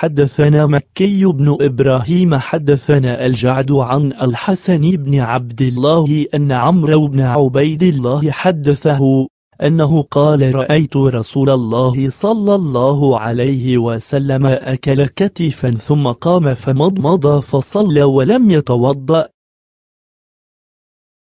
حدثنا مكي بن إبراهيم حدثنا الجعد عن الحسن بن عبد الله أن عمرو بن عبيد الله حدثه أنه قال رأيت رسول الله صلى الله عليه وسلم أكل كتفا ثم قام فمضمض فصلى ولم يتوضأ